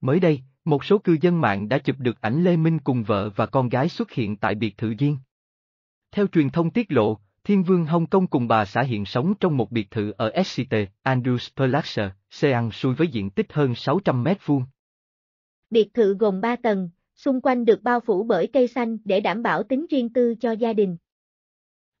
Mới đây, một số cư dân mạng đã chụp được ảnh Lê Minh cùng vợ và con gái xuất hiện tại biệt thự riêng. Theo truyền thông tiết lộ, Thiên Vương Hồng Kông cùng bà xã hiện sống trong một biệt thự ở SCT, Andrews Palace, Seang Sui với diện tích hơn 600 mét vuông. Biệt thự gồm 3 tầng, xung quanh được bao phủ bởi cây xanh để đảm bảo tính riêng tư cho gia đình.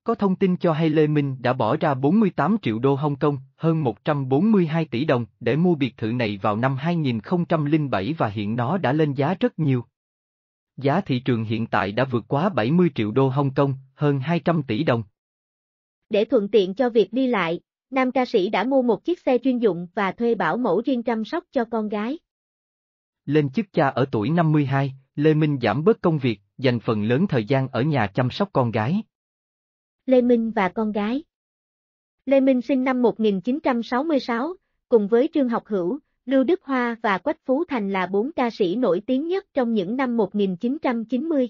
Có thông tin cho hay Lê Minh đã bỏ ra 48 triệu đô Hong Kong, hơn 142 tỷ đồng để mua biệt thự này vào năm 2007 và hiện nó đã lên giá rất nhiều. Giá thị trường hiện tại đã vượt quá 70 triệu đô Hong Kong, hơn 200 tỷ đồng. Để thuận tiện cho việc đi lại, nam ca sĩ đã mua một chiếc xe chuyên dụng và thuê bảo mẫu riêng chăm sóc cho con gái. Lên chức cha ở tuổi 52, Lê Minh giảm bớt công việc, dành phần lớn thời gian ở nhà chăm sóc con gái. Lê Minh và con gái. Lê Minh sinh năm 1966, cùng với Trương Học Hữu, Lưu Đức Hoa và Quách Phú Thành là bốn ca sĩ nổi tiếng nhất trong những năm 1990.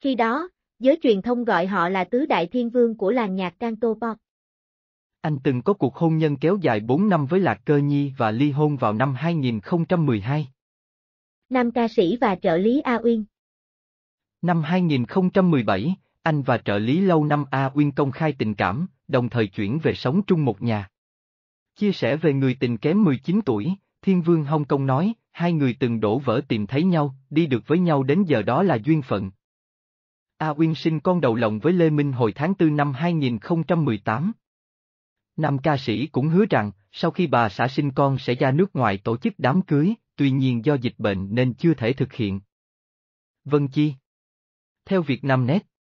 Khi đó, giới truyền thông gọi họ là tứ đại thiên vương của làng nhạc Canto Pop. Anh từng có cuộc hôn nhân kéo dài 4 năm với Lạc Cơ Nhi và ly hôn vào năm 2012. Nam ca sĩ và trợ lý A Uyên Năm 2017, anh và trợ lý lâu năm A Uyên công khai tình cảm, đồng thời chuyển về sống chung một nhà. Chia sẻ về người tình kém 19 tuổi, Thiên Vương Hồng Kong nói, hai người từng đổ vỡ tìm thấy nhau, đi được với nhau đến giờ đó là duyên phận. A Uyên sinh con đầu lòng với Lê Minh hồi tháng 4 năm 2018. Nam ca sĩ cũng hứa rằng, sau khi bà xã sinh con sẽ ra nước ngoài tổ chức đám cưới, tuy nhiên do dịch bệnh nên chưa thể thực hiện. Vân Chi Theo Việt Nam Net